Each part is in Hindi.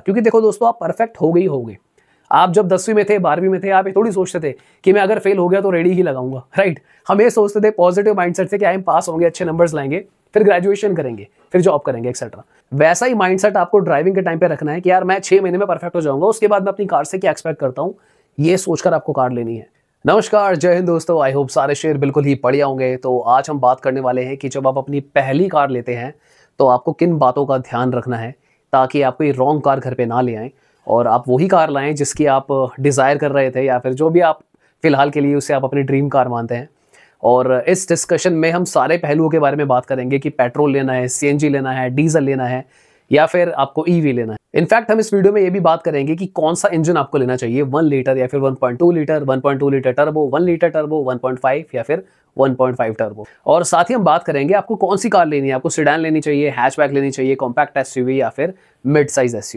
था क्योंकि देखो दोस्तों आप परफेक्ट हो गई होगे आप जब दसवीं में थे बारहवीं में थे आप ये थोड़ी सोचते थे कि मैं अगर फेल हो गया तो रेडी ही लगाऊंगा राइट हम ये सोचते थे पॉजिटिव माइंडसेट से कि आई एम पास होंगे अच्छे नंबर्स लाएंगे फिर ग्रेजुएशन करेंगे फिर जॉब करेंगे एक्सेट्रा वैसा ही माइंडसेट आपको ड्राइविंग के टाइम पे रखना है कि यार मैं छह महीने में परफेक्ट हो जाऊंगा उसके बाद मैं अपनी कार से क्या एक्सपेक्ट करता हूँ ये सोचकर आपको कार लेनी है नमस्कार जय हिंद दोस्तों आई होप सारे शेयर बिल्कुल ही बढ़िया होंगे तो आज हम बात करने वाले हैं कि जब आप अपनी पहली कार लेते हैं तो आपको किन बातों का ध्यान रखना है ताकि आप कोई रॉन्ग कार घर पे ना ले आएँ और आप वही कार लाएँ जिसकी आप डिज़ायर कर रहे थे या फिर जो भी आप फ़िलहाल के लिए उसे आप अपनी ड्रीम कार मानते हैं और इस डिस्कशन में हम सारे पहलुओं के बारे में बात करेंगे कि पेट्रोल लेना है सी लेना है डीज़ल लेना है या फिर आपको ई e लेना है इनफैक्ट हम इस वीडियो में ये भी बात करेंगे कि कौन सा इंजन आपको लेना चाहिए वन लीटर या फिर one point two litre one point two litre turbo one litre turbo one point five या फिर वन पॉइंट फाइव टर्बो और साथ ही हम बात करेंगे आपको कौन सी कार लेनी है आपको सिडान लेनी चाहिए हैचबैक लेनी चाहिए कॉम्पैक्ट एस या फिर मिड साइज एस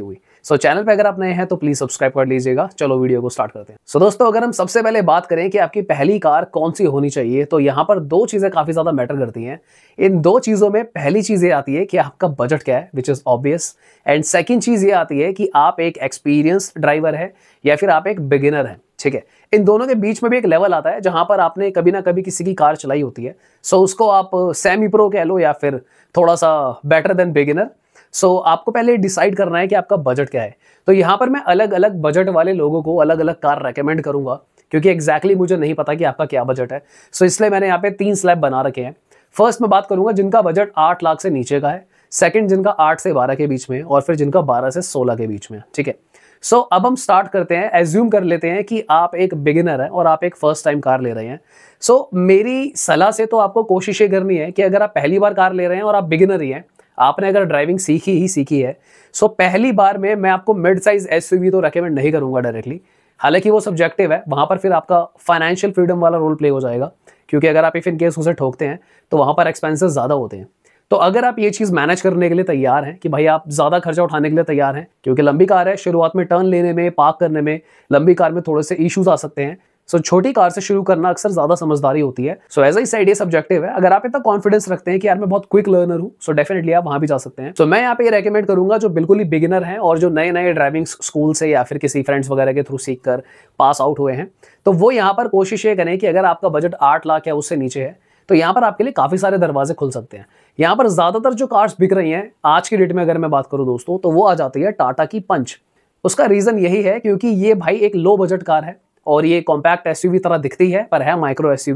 सो so, चैनल पे अगर आप नए हैं तो प्लीज सब्सक्राइब कर लीजिएगा चलो वीडियो को स्टार्ट करते हैं सो so, दोस्तों अगर हम सबसे पहले बात करें कि आपकी पहली कार कौन सी होनी चाहिए तो यहाँ पर दो चीज़ें काफ़ी ज़्यादा मैटर करती हैं इन दो चीज़ों में पहली चीज़ ये आती है कि आपका बजट क्या है which is obvious and second चीज़ ये आती है कि आप एक एक्सपीरियंस ड्राइवर है या फिर आप एक बिगिनर हैं ठीक है इन दोनों के बीच में भी एक लेवल आता है जहां पर आपने कभी ना कभी किसी की कार चलाई होती है सो so उसको आप सेमी प्रो कह लो या फिर थोड़ा सा better than beginner so so, आपको पहले डिसाइड करना है कि आपका बजट क्या है तो यहाँ पर मैं अलग अलग बजट वाले लोगों को अलग अलग कार रेकमेंड करूँगा क्योंकि एग्जैक्टली exactly मुझे नहीं पता कि आपका क्या बजट है सो so, इसलिए मैंने यहाँ पे तीन स्लैब बना रखे हैं फर्स्ट मैं बात करूँगा जिनका बजट आठ लाख से नीचे का है सेकेंड जिनका आठ से बारह के बीच में और फिर जिनका बारह से सोलह के बीच में ठीक है सो so, अब हम स्टार्ट करते हैं एज्यूम कर लेते हैं कि आप एक बिगिनर हैं और आप एक फर्स्ट टाइम कार ले रहे हैं सो so, मेरी सलाह से तो आपको कोशिश ये करनी है कि अगर आप पहली बार कार ले रहे हैं और आप बिगिनर ही हैं आपने अगर ड्राइविंग सीखी ही सीखी है सो पहली बार में मैं आपको मिड साइज एस तो रिकमेंड नहीं करूँगा डायरेक्टली हालांकि वो सब्जेक्टिव है वहां पर फिर आपका फाइनेंशियल फ्रीडम वाला रोल प्ले हो जाएगा क्योंकि अगर आप इफ इन केस उसे ठोकते हैं तो वहां पर एक्सपेंसेस ज़्यादा होते हैं तो अगर आप ये चीज़ मैनेज करने के लिए तैयार हैं कि भाई आप ज़्यादा खर्चा उठाने के लिए तैयार हैं क्योंकि लंबी कार है शुरुआत में टर्न लेने में पार्क करने में लंबी कार में थोड़े से इश्यूज आ सकते हैं सो so, छोटी कार से शुरू करना अक्सर ज्यादा समझदारी होती है सो एज आई साइड ये सब्जेक्टिव है अगर आप इतना कॉन्फिडेंस रखते हैं कि यार मैं बहुत क्विक लर्नर हूँ सो डेफिनेटली आप वहां भी जा सकते हैं सो so, मैं यहाँ पे ये रेकमेंड करूंगा जो बिल्कुल ही बिगिनर हैं और जो नए नए ड्राइविंग स्कूल से या फिर किसी फ्रेंड्स वगैरह के थ्रू सीख कर पास आउट हुए हैं तो वो यहाँ पर कोशिश ये करें कि अगर आपका बजट आठ लाख या उससे नीचे है तो यहाँ पर आपके लिए काफ़ी सारे दरवाजे खुल सकते हैं यहाँ पर ज़्यादातर जो कार्स बिक रही हैं आज की डेट में अगर मैं बात करूँ दोस्तों तो वो आ जाती है टाटा की पंच उसका रीज़न यही है क्योंकि ये भाई एक लो बजट कार है और ये कॉम्पैक्ट एस तरह दिखती है पर है माइक्रो एस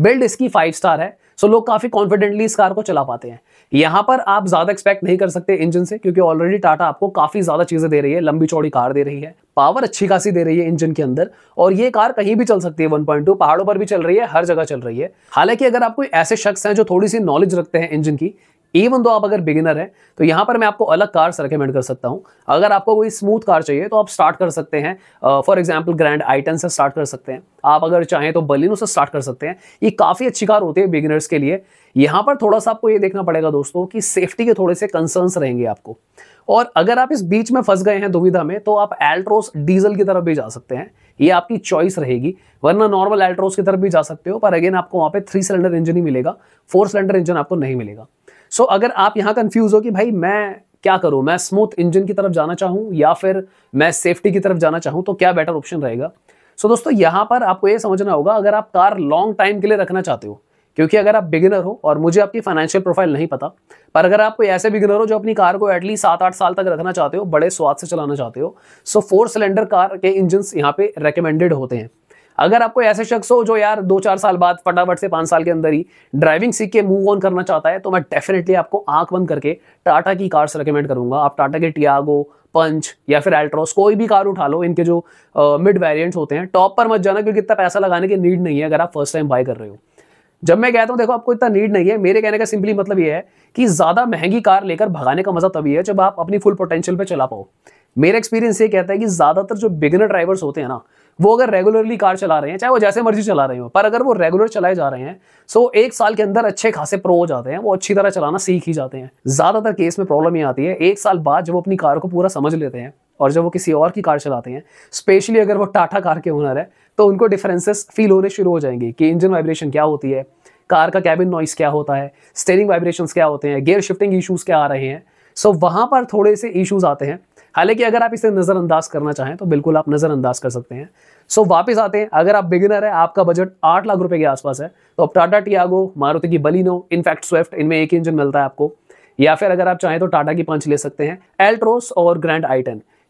बिल्ड इसकी फाइव स्टार है सो लोग काफ़ी कॉन्फिडेंटली इस कार को चला पाते हैं यहां पर आप ज़्यादा एक्सपेक्ट नहीं कर सकते इंजन से क्योंकि ऑलरेडी टाटा आपको काफ़ी ज़्यादा चीज़ें दे रही है लंबी चौड़ी कार दे रही है पावर अच्छी खासी दे रही है इंजन के अंदर और ये कार कहीं भी चल सकती है 1.2 पहाड़ों पर भी चल रही है हर जगह चल रही है हालांकि अगर आप कोई ऐसे शख्स हैं जो थोड़ी सी नॉलेज रखते हैं इंजन की इवन दो आप अगर बिगिनर हैं तो यहाँ पर मैं आपको अलग कार्स रिकमेंड कर सकता हूँ अगर आपको कोई स्मूथ कार चाहिए तो आप स्टार्ट कर सकते हैं फॉर एग्जाम्पल ग्रैंड आइटन से स्टार्ट कर सकते हैं आप अगर चाहें तो बलिनों से स्टार्ट कर सकते हैं ये काफ़ी अच्छी कार होती है बिगिनर्स के लिए यहाँ पर थोड़ा सा आपको ये देखना पड़ेगा दोस्तों कि सेफ्टी के थोड़े से कंसर्नस रहेंगे आपको और अगर आप इस बीच में फंस गए हैं दुविधा में तो आप एल्ट्रोस डीजल की तरफ भी जा सकते हैं ये आपकी चॉइस रहेगी वरना नॉर्मल एल्ट्रोस की तरफ भी जा सकते हो पर अगेन आपको वहाँ पे थ्री सिलेंडर इंजन ही मिलेगा फोर सिलेंडर इंजन आपको नहीं मिलेगा सो so, अगर आप यहाँ कन्फ्यूज हो कि भाई मैं क्या करूँ मैं स्मूथ इंजन की तरफ जाना चाहूँ या फिर मैं सेफ्टी की तरफ जाना चाहूँ तो क्या बेटर ऑप्शन रहेगा सो so, दोस्तों यहाँ पर आपको ये समझना होगा अगर आप कार लॉन्ग टाइम के लिए रखना चाहते हो क्योंकि अगर आप बिगिनर हो और मुझे आपकी फाइनेंशियल प्रोफाइल नहीं पता पर अगर आप कोई ऐसे बिगिनर हो जो अपनी कार को एटलीस्ट सात आठ साल तक रखना चाहते हो बड़े स्वाद से चलाना चाहते हो सो फोर सिलेंडर कार के इंजन यहाँ पे रिकमेंडेड होते हैं अगर आपको ऐसे शख्स हो जो यार दो चार साल बाद फटाफट से पांच साल के अंदर ही ड्राइविंग सीख के मूव ऑन करना चाहता है तो मैं डेफिनेटली आपको आंख बंद करके टाटा की कार्स रिकमेंड करूंगा आप टाटा के टियागो पंच या फिर एल्ट्रोस कोई भी कार उठा लो इनके जो मिड वेरियंट होते हैं टॉप पर मत जाना क्योंकि इतना पैसा लगाने की नीड नहीं है अगर आप फर्स्ट टाइम बाय कर रहे हो जब मैं कहता हूँ देखो आपको इतना नीड नहीं है मेरे कहने का सिंपली मतलब ये है कि ज़्यादा महंगी कार लेकर भगाने का मज़ा तभी है जब आप अपनी फुल पोटेंशियल पर चला पाओ मेरा एक्सपीरियंस ये कहता है कि ज़्यादातर जो बिगनर ड्राइवर्स होते हैं ना वो अगर रेगुलरली कार चला रहे हैं चाहे वो जैसे मर्जी चला रहे हो पर अगर वो रेगुलर चलाए जा रहे हैं सो एक साल के अंदर अच्छे खासे प्रो हो जाते हैं वो अच्छी तरह चलाना सीख ही जाते हैं ज़्यादातर केस में प्रॉब्लम ये आती है एक साल बाद जब वो अपनी कार को पूरा समझ लेते हैं और जब वो किसी और की कार चलाते हैं स्पेशली अगर वो टाटा कार के ओनर है तो उनको डिफरेंसेस फील होने शुरू हो जाएंगे कि इंजन वाइब्रेशन क्या होती है कार का कैबिन नॉइस क्या होता है स्टेयरिंग वाइब्रेशन क्या होते हैं गेयर शिफ्टिंग इशूज़ क्या आ रहे हैं सो so, वहाँ पर थोड़े से इशूज़ आते हैं हालांकि अगर आप इसे नज़रअंदाज करना चाहें तो बिल्कुल आप नज़रअंदाज कर सकते हैं सो वापस आते हैं अगर आप बिगिनर है आपका बजट आठ लाख रुपए के आसपास है तो आप टाटा टियागो मारुति की बलिनो इनफैक्ट स्विफ्ट इनमें एक इंजन मिलता है आपको या फिर अगर आप चाहें तो टाटा की पंच ले सकते हैं एल्ट्रोस और ग्रैंड आई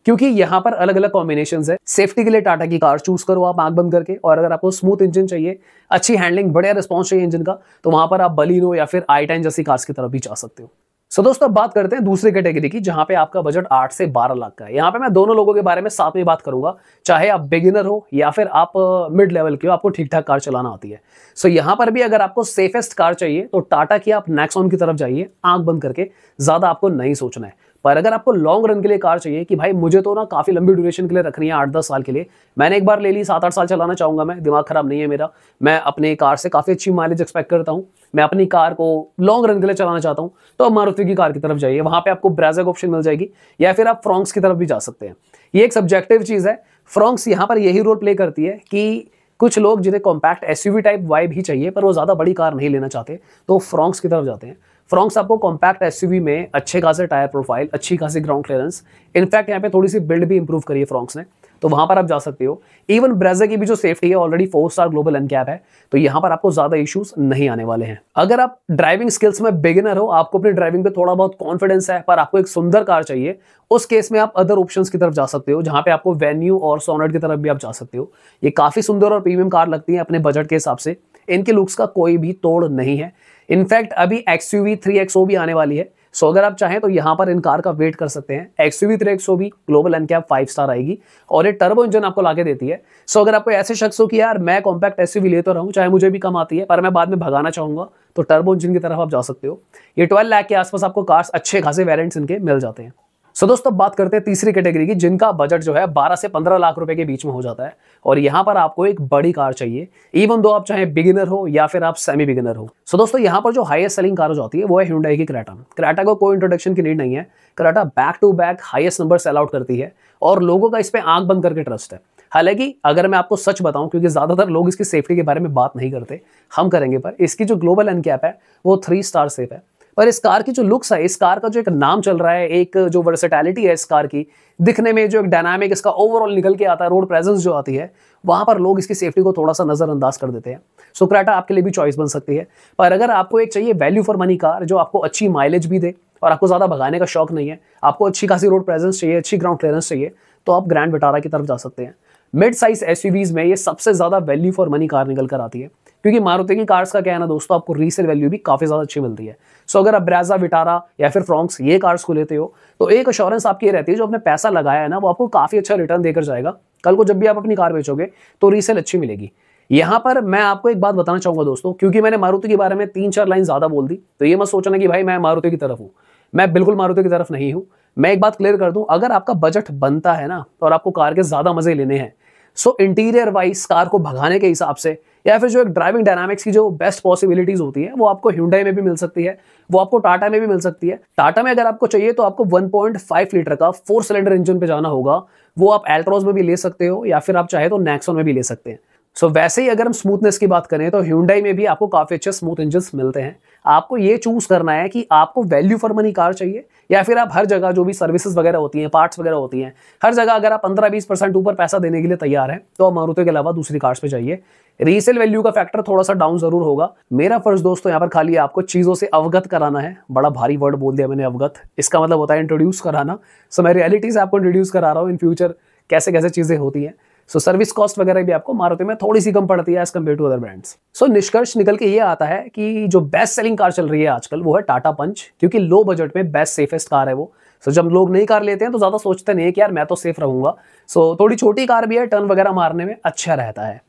क्योंकि यहाँ पर अलग अलग कॉम्बिनेशन है सेफ्टी के लिए टाटा की कार चूज करो आप आग बंद करके और अगर आपको स्मूथ इंजन चाहिए अच्छी हैंडलिंग बढ़िया रिस्पॉन्स चाहिए इंजन का तो वहां पर आप बलिनो या फिर आई जैसी कार्स की तरफ भी जा सकते हो सो so, दोस्तों बात करते हैं दूसरी कैटेगरी की जहां पे आपका बजट आठ से बारह लाख का है यहाँ पे मैं दोनों लोगों के बारे में साथ में बात करूंगा चाहे आप बिगिनर हो या फिर आप मिड लेवल के हो आपको ठीक ठाक कार चलाना आती है सो so, यहाँ पर भी अगर आपको सेफेस्ट कार चाहिए तो टाटा की आप नेक्सॉन की तरफ जाइए आंख बंद करके ज्यादा आपको नहीं सोचना है पर अगर आपको लॉन्ग रन के लिए कार चाहिए कि भाई मुझे तो ना काफ़ी लंबी ड्यूरेशन के लिए रखनी है आठ दस साल के लिए मैंने एक बार ले ली सात आठ साल चलाना चाहूंगा मैं दिमाग खराब नहीं है मेरा मैं अपने कार से काफ़ी अच्छी माइलेज एक्सपेक्ट करता हूँ मैं अपनी कार को लॉन्ग रन के लिए चलाना चाहता हूँ तो आप मारुति की कार की तरफ जाइए वहां पर आपको ब्राजक ऑप्शन मिल जाएगी या फिर आप फ्रॉन्क्स की तरफ भी जा सकते हैं ये एक सब्जेक्टिव चीज़ है फ्रॉन्क्स यहाँ पर यही रोल प्ले करती है कि कुछ लोग जिन्हें कॉम्पैक्ट एसयूवी टाइप वाइब ही चाहिए पर वो ज़्यादा बड़ी कार नहीं लेना चाहते तो फ्रॉन्क्स की तरफ जाते हैं फ्रॉक्स आपको कॉम्पैक्ट एस में अच्छे खासे टायर प्रोफाइल अच्छी खासी ग्राउंड क्लियरेंस इनफैक्ट यहाँ पे थोड़ी सी बिल्ड भी इंप्रूव करी है ने तो वहाँ पर आप जा सकते हो इवन ब्रेजर की भी जो सेफ्टी है already four star global NCAP है तो यहाँ पर आपको ज़्यादा इश्यूज नहीं आने वाले हैं अगर आप ड्राइविंग स्किल्स में बिगिनर हो आपको अपनी ड्राइविंग पे थोड़ा बहुत कॉन्फिडेंस है पर आपको एक सुंदर कार चाहिए उस केस में आप अदर ऑप्शंस की तरफ जा सकते हो जहाँ पे आपको वेन्यू और सोनेट की तरफ भी आप जा सकते हो ये काफ़ी सुंदर और प्रीमियम कार लगती है अपने बजट के हिसाब से इनके लुक्स का कोई भी तोड़ नहीं है इनफैक्ट अभी एक्स यू भी आने वाली है सो अगर आप चाहें तो यहाँ पर इन कार का वेट कर सकते हैं एक्स यू भी global NCAP five star आएगी और ये टर्बो इंजन आपको लाके देती है सो अगर आपको ऐसे शख्स हो कि यार मैं कॉम्पैक्ट एस ले तो रहा हूँ चाहे मुझे भी कम आती है पर मैं बाद में भगाना चाहूँगा तो टर्बो इंजन की तरफ आप जा सकते हो ये ट्वेल्व लैक के आसपास आपको कार्स अच्छे खासे वेरियंट्स इनके मिल जाते हैं सो दोस्तों बात करते हैं तीसरी कैटेगरी की जिनका बजट जो है 12 से 15 लाख रुपए के बीच में हो जाता है और यहाँ पर आपको एक बड़ी कार चाहिए इवन दो आप चाहे बिगिनर हो या फिर आप सेमी बिगिनर हो सो दोस्तों यहाँ पर जो हाईएस्ट सेलिंग कार हो जाती है वो है हिंडाई की क्रेटा क्रेटा को कोई इंट्रोडक्शन की नीड नहीं है Creta back to back highest number sell out करती है और लोगों का इस पर आंख बंद करके ट्रस्ट है हालांकि अगर मैं आपको सच बताऊं क्योंकि ज़्यादातर लोग इसकी सेफ्टी के बारे में बात नहीं करते हम करेंगे पर इसकी जो ग्लोबल एनकैप है वो थ्री स्टार सेफ है पर इस कार की जो लुक्स है इस कार का जो एक नाम चल रहा है एक जो वर्सेटैलिटी है इस कार की दिखने में जो एक डायनामिक इसका ओवरऑल निकल के आता है रोड प्रेजेंस जो आती है वहाँ पर लोग इसकी सेफ्टी को थोड़ा सा नज़रअंदाज कर देते हैं सुक्राटा आपके लिए भी चॉइस बन सकती है पर अगर आपको एक चाहिए वैल्यू फॉर मनी कार जो आपको अच्छी माइलेज भी दे और आपको ज़्यादा भगाने का शौक नहीं है आपको अच्छी खासी रोड प्रेजेंस चाहिए अच्छी ग्राउंड क्लियरेंस चाहिए तो आप ग्रैंड विटारा की तरफ जा सकते हैं मिड साइज एसयूवीज में ये सबसे ज़्यादा वैल्यू फॉर मनी कार निकल कर आती है क्योंकि मारुति की कार्स का क्या है ना दोस्तों आपको रीसेल वैल्यू भी काफ़ी ज़्यादा अच्छी मिलती है सो अगर आप ब्रेजा विटारा या फिर फ्रॉन्क्स ये कार्स को लेते हो तो एक अश्योरेंस आपकी ये रहती है जो आपने पैसा लगाया है ना वो आपको काफ़ी अच्छा रिटर्न देकर जाएगा कल को जब भी आप अपनी कार बेचोगे तो रीसेल अच्छी मिलेगी यहाँ पर मैं आपको एक बात बताना चाहूंगा दोस्तों क्योंकि मैंने मारुति के बारे में तीन चार लाइन ज़्यादा बोल दी तो ये मत सोचना कि भाई मैं मारुति की तरफ हूँ मैं बिल्कुल मारुति की तरफ नहीं हूँ मैं एक बात क्लियर कर दूं अगर आपका बजट बनता है ना और आपको कार के ज़्यादा मज़े लेने हैं सो इंटीरियर वाइज कार को भगाने के हिसाब से या फिर जो एक ड्राइविंग डायनामिक्स की जो बेस्ट पॉसिबिलिटीज होती है वो आपको ह्यूडाई में भी मिल सकती है वो आपको टाटा में भी मिल सकती है टाटा में अगर आपको चाहिए तो आपको 1.5 लीटर का फोर सिलेंडर इंजन पे जाना होगा वो आप एल्ट्रोज में भी ले सकते हो या फिर आप चाहे तो नेक्सोन में भी ले सकते हैं सो so, वैसे ही अगर हम स्मूथनेस की बात करें तो ह्यूंडाई में भी आपको काफ़ी अच्छे स्मूथ इंजन मिलते हैं आपको ये चूज़ करना है कि आपको वैल्यू फॉर मनी कार चाहिए या फिर आप हर जगह जो भी सर्विसेज वगैरह होती हैं पार्ट्स वगैरह होती हैं हर जगह अगर आप पंद्रह बीस परसेंट ऊपर पैसा देने के लिए तैयार हैं तो आप मारुति के अलावा दूसरी कार्स पे जाइए रीसेल वैल्यू का फैक्टर थोड़ा सा डाउन ज़रूर होगा मेरा फर्ज दोस्तों तो यहाँ पर खाली आपको चीज़ों से अवगत कराना है बड़ा भारी वर्ड बोल दिया मैंने अवगत इसका मतलब होता है इंट्रोड्यूस कराना सो मैं रियलिटीज़ से आपको इंट्रोड्यूस करा रहा हूँ इन फ्यूचर कैसे कैसे चीज़ें होती हैं सो सर्विस कॉस्ट वगैरह भी आपको मारुति में थोड़ी सी कम पड़ती है as compared to other brands so निष्कर्ष निकल के ये आता है कि जो बेस्ट सेलिंग कार चल रही है आजकल वो है टाटा पंच क्योंकि लो बजट में बेस्ट सेफेस्ट कार है वो सो so, जब लोग नई कार लेते हैं तो ज़्यादा सोचते नहीं है कि यार मैं तो सेफ रहूंगा सो so, थोड़ी छोटी कार भी है टर्न वगैरह मारने में अच्छा रहता है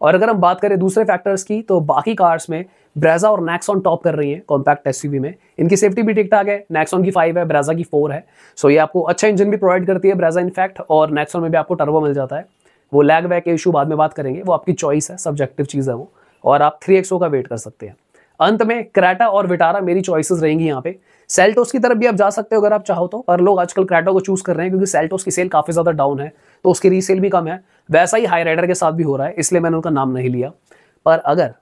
और अगर हम बात करें दूसरे फैक्टर्स की तो बाकी कार्स में ब्रेजा और नैक्सॉन टॉप कर रही है कॉम्पैक्ट एस में इनकी सेफ्टी भी ठीक ठाक है नैक्सॉन की फाइव है ब्रेजा की फोर है सो so, ये आपको अच्छा इंजन भी प्रोवाइड करती है ब्रेजा इनफैक्ट और नैक्सॉन में भी आपको टर्बो मिल जाता है वो लैग बैक के इशू बाद में बात करेंगे वो आपकी चॉइस है सब्जेक्टिव चीज़ है वो और आप थ्री एक्सो का वेट कर सकते हैं अंत में क्रैटा और विटारा मेरी चॉइसेस रहेंगी यहाँ पे सेल्टोस की तरफ भी आप जा सकते हो अगर आप चाहो तो पर लोग आजकल क्रैटा को चूज कर रहे हैं क्योंकि सेल्टोस की सेल काफ़ी ज़्यादा डाउन है तो उसकी रीसेल भी कम है वैसा ही हाई राइडर के साथ भी हो रहा है इसलिए मैंने उनका नाम नहीं लिया पर अगर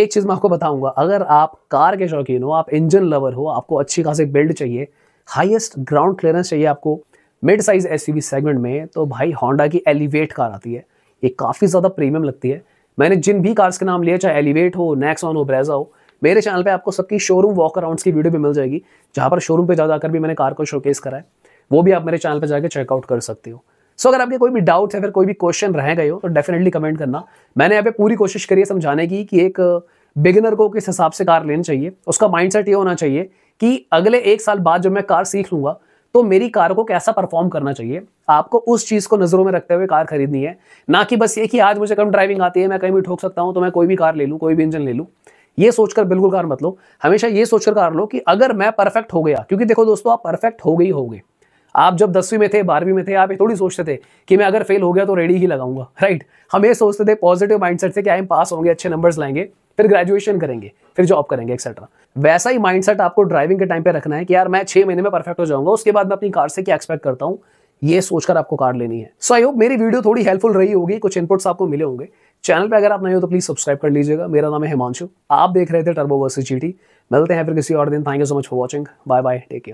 एक चीज़ मैं आपको बताऊंगा अगर आप कार के शौकीन हो आप इंजन लवर हो आपको अच्छी खासी बिल्ड चाहिए हाइएस्ट ग्राउंड क्लियरेंस चाहिए आपको मिड साइज़ एस सेगमेंट में तो भाई होंडा की एलिवेट कार आती है ये काफ़ी ज़्यादा प्रीमियम लगती है मैंने जिन भी कार्स के नाम लिए चाहे एलिवेट हो नैक्सॉन हो ब्रेजा हो मेरे चैनल पे आपको सबकी शोरूम वॉक अराउंड्स की वीडियो भी मिल जाएगी जहाँ पर शोरूम पे जा जाकर भी मैंने कार को शोकेस करा है वो भी आप मेरे चैनल पर जाकर चेकआउट कर सकते हो सो so, अगर आपके कोई भी डाउट है फिर कोई भी क्वेश्चन रह गए हो तो डेफिनेटली कमेंट करना मैंने यहाँ पे पूरी कोशिश करी है समझाने की कि एक बिगिनर uh, को किस हिसाब से कार लेनी चाहिए उसका माइंड ये होना चाहिए कि अगले एक साल बाद जब मैं कार सीख लूँगा तो मेरी कार को कैसा परफॉर्म करना चाहिए आपको उस चीज़ को नज़रों में रखते हुए कार खरीदनी है ना कि बस ये कि आज मुझे कम ड्राइविंग आती है मैं कहीं भी ठोक सकता हूं तो मैं कोई भी कार ले लूँ कोई भी इंजन ले लूँ ये सोचकर बिल्कुल कार मत लो हमेशा ये सोचकर कार लो कि अगर मैं परफेक्ट हो गया क्योंकि देखो दोस्तों आप परफेक्ट हो गई गए आप जब दसवीं में थे बारहवीं में थे आप ये थोड़ी सोचते थे कि मैं अगर फेल हो गया तो रेडी ही लगाऊंगा राइट हम ये सोचते थे पॉजिटिव माइंडसेट से कि आई एम पास होंगे अच्छे नंबर्स लाएंगे फिर ग्रेजुएशन करेंगे फिर जॉब करेंगे एक्सेट्रा वैसा ही माइंडसेट आपको ड्राइविंग के टाइम पे रखना है कि यार मैं छह महीने में परफेक्ट हो जाऊंगा उसके बाद मैं अपनी कार से क्या एक्सपेक्ट करता हूँ ये सोचकर आपको कार लेनी है सो आई होप मेरी वीडियो थोड़ी हेल्पफुल रही होगी कुछ इनपुट्स आपको मिले होंगे चैनल पे अगर आप नहीं हो तो प्लीज सब्सक्राइब कर लीजिएगा मेरा नाम है हिमांशु आप देख रहे थे टर्बो वर्सेस जीटी मिलते हैं फिर किसी और दिन thank you so much for watching bye bye take care